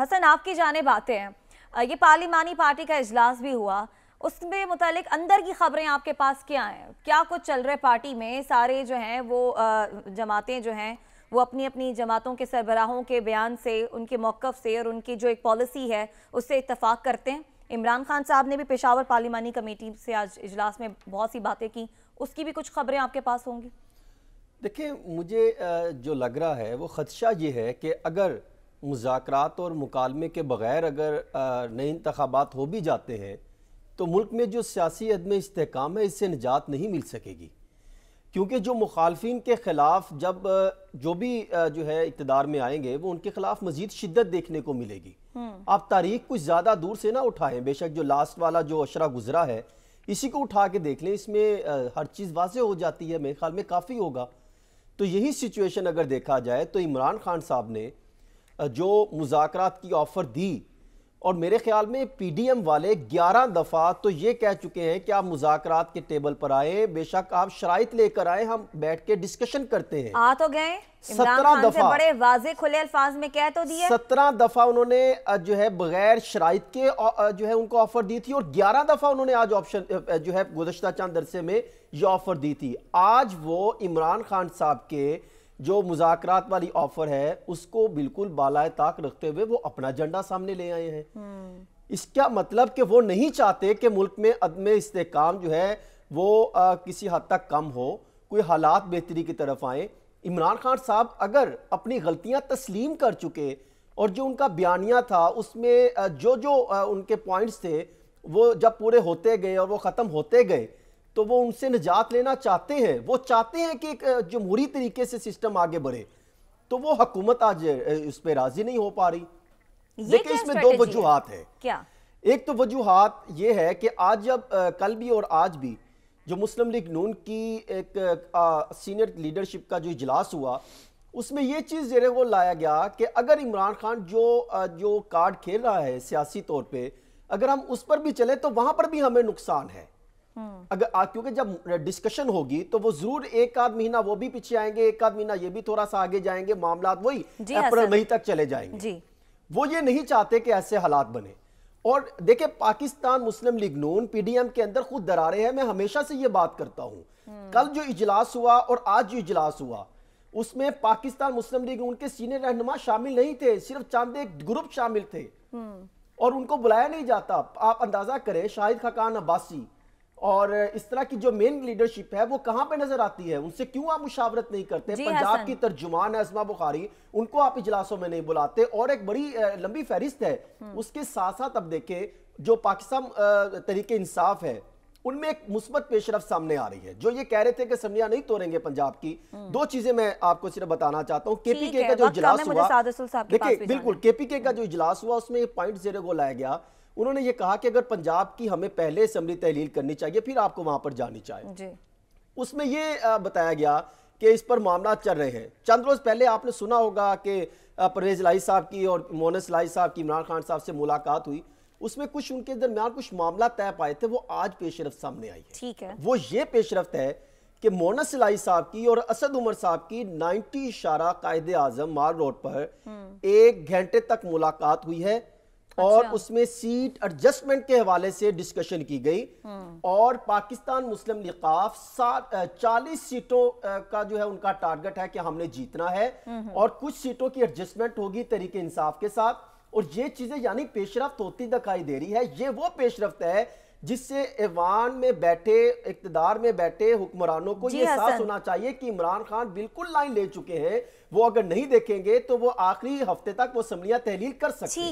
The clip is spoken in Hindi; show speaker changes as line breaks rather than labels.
हसन आपकी जाने आते हैं ये पार्लिमानी पार्टी का इजलास भी हुआ उसमें मुतलिक अंदर की खबरें आपके पास क्या हैं क्या कुछ चल रहा है पार्टी में सारे जो हैं वो जमातें जो हैं वो अपनी अपनी जमातों के सरबराहों के बयान से उनके मौक़ से और उनकी जो एक पॉलिसी है उससे इतफाक़ करते हैं इमरान खान साहब ने भी पेशावर पार्लिमानी कमेटी से आज इजलास में बहुत सी बातें की उसकी भी कुछ खबरें आपके पास होंगी देखिए मुझे जो लग रहा है वो ख़दशा ये है कि अगर मुजाकर और मुकालमे के बग़ैर अगर नए इंतबात हो भी जाते हैं तो मुल्क में जो सियासी अदम इसकाम है इससे निजात नहीं मिल सकेगी क्योंकि जो मुखालफी के ख़िलाफ़ जब जो भी जो है इकतदार में आएंगे वो उनके ख़िलाफ़ मज़ीद शिद्दत देखने को मिलेगी हम्म। आप तारीख कुछ ज़्यादा दूर से ना उठाएं बेशक जो लास्ट वाला जो अशरा गुजरा है इसी को उठा के देख लें इसमें हर चीज़ वाज हो जाती है मेरे ख्याल में काफ़ी होगा तो यही सिचुएशन अगर देखा जाए तो इमरान खान साहब ने जो मुजाकर की ऑफ़र दी और मेरे ख्याल में पीडीएम वाले ग्यारह दफ़ा तो ये कह चुके हैं कि आप मुजाकर के टेबल पर आए बेशक आप शराइ लेकर आए हम बैठ के डिस्कशन करते हैं आ तो गए सत्रह दफा बड़े वाजे खुले अल्फाज में कह तो दिए सत्रह दफा उन्होंने जो है बगैर शराइ के जो है उनको ऑफर दी थी और ग्यारह दफा उन्होंने आज ऑप्शन जो है गुजशत चांद दरसे में ये ऑफर दी थी आज वो इमरान खान साहब के जो मुजाकर वाली ऑफर है उसको बिल्कुल बालाए ताक रखते हुए वो अपना झंडा सामने ले आए हैं हम्म। इसका मतलब कि वो नहीं चाहते कि मुल्क में अदम इसकाम जो है वो आ, किसी हद तक कम हो कोई हालात बेहतरी की तरफ आए इमरान खान साहब अगर अपनी गलतियां तस्लीम कर चुके और जो उनका बयानिया था उसमें जो जो उनके पॉइंट्स थे वो जब पूरे होते गए और वो ख़त्म होते गए तो वो उनसे निजात लेना चाहते हैं वो चाहते हैं कि एक जमहूरी तरीके से सिस्टम आगे बढ़े तो वो हकूमत आज उस पर राजी नहीं हो पा रही
देखिए इसमें दो वजूहत है क्या
एक तो वजूहत ये है कि आज जब कल भी और आज भी जो मुस्लिम लीग नून की एक सीनियर लीडरशिप का जो इजलास हुआ उसमें यह चीज़ जेरे वो लाया गया कि अगर इमरान खान जो जो कार्ड खेल रहा है सियासी तौर पे अगर हम उस पर भी चले तो वहाँ पर भी हमें नुकसान है हम्म। अगर क्योंकि जब डिस्कशन होगी तो वो जरूर एक आध महीना वो भी पीछे आएंगे एक आध महीना ये भी थोड़ा सा आगे जाएंगे मामला वही हाँ, अप्रैल मई तक चले जाएंगे जी। वो ये नहीं चाहते कि ऐसे हालात बने और देखिए पाकिस्तान मुस्लिम लीग नून पीडीएम के अंदर खुद दरारे हैं मैं हमेशा से ये बात करता हूँ हम्म। कल जो इजलास हुआ और आज जो इजलास हुआ उसमें पाकिस्तान मुस्लिम लीग उनके सीनियर रहनुमा शामिल नहीं थे सिर्फ चांद एक ग्रुप शामिल थे हम्म। और उनको बुलाया नहीं जाता आप अंदाजा करें शाहिद खकान अब्बासी और इस तरह की जो मेन लीडरशिप है वो कहाँ पे नजर आती है उनसे क्यों आप मुशावरत नहीं करते पंजाब की तर्जुमान अजमा बुखारी उनको आप इजलासों में नहीं बुलाते और एक बड़ी लंबी फहरिस्त है हम्म। उसके साथ साथ अब देखें जो पाकिस्तान तरीके इंसाफ है उनमें एक मुस्बत पेशरफ सामने आ रही है जो ये कह रहे थे कि समिया नहीं तोड़ेंगे पंजाब की हम्म। दो चीजें मैं आपको सिर्फ बताना चाहता हूँ केपीके का जो इजलास हुआ देखिए बिल्कुल केपीके का हम्म। जो इजलास हुआ उसमें पॉइंट जीरो को लाया गया उन्होंने ये कहा कि अगर पंजाब की हमें पहले असम्बली तहलील करनी चाहिए फिर आपको वहां पर जानी चाहिए उसमें ये बताया गया कि इस पर मामला चल रहे हैं चंद रोज पहले आपने सुना होगा कि परवेज लाई साहब की और मोनस लाई साहब की इमरान खान साहब से मुलाकात हुई उसमें कुछ उनके दरमियान कुछ मामला तय पाए थे वो आज पेशरफ सामने आई है ठीक है वो ये पेशरफ है कि मोनस लाई साहब की और असद उमर साहब की नाइनटी इशारा कायदे आजम माल रोड पर हम्म। एक घंटे तक मुलाकात हुई है और अच्छा। उसमें सीट एडजस्टमेंट के हवाले से डिस्कशन की गई हम्म। और पाकिस्तान मुस्लिम लिकाफ चालीस सीटों का जो है उनका टारगेट है कि हमने जीतना है हम्म। और कुछ सीटों की एडजस्टमेंट होगी तरीके इंसाफ के साथ और ये चीजें यानी पेशरफ होती दिखाई दे रही है ये वो पेशरफ है जिससे ऐवान में बैठे इकतदार में बैठे हुक्मरानों को यह एहसास होना चाहिए कि इमरान खान बिल्कुल लाइन ले चुके हैं वो अगर नहीं देखेंगे तो वो आखिरी हफ्ते तक वो असम्बलियाँ तहलील कर सकते हैं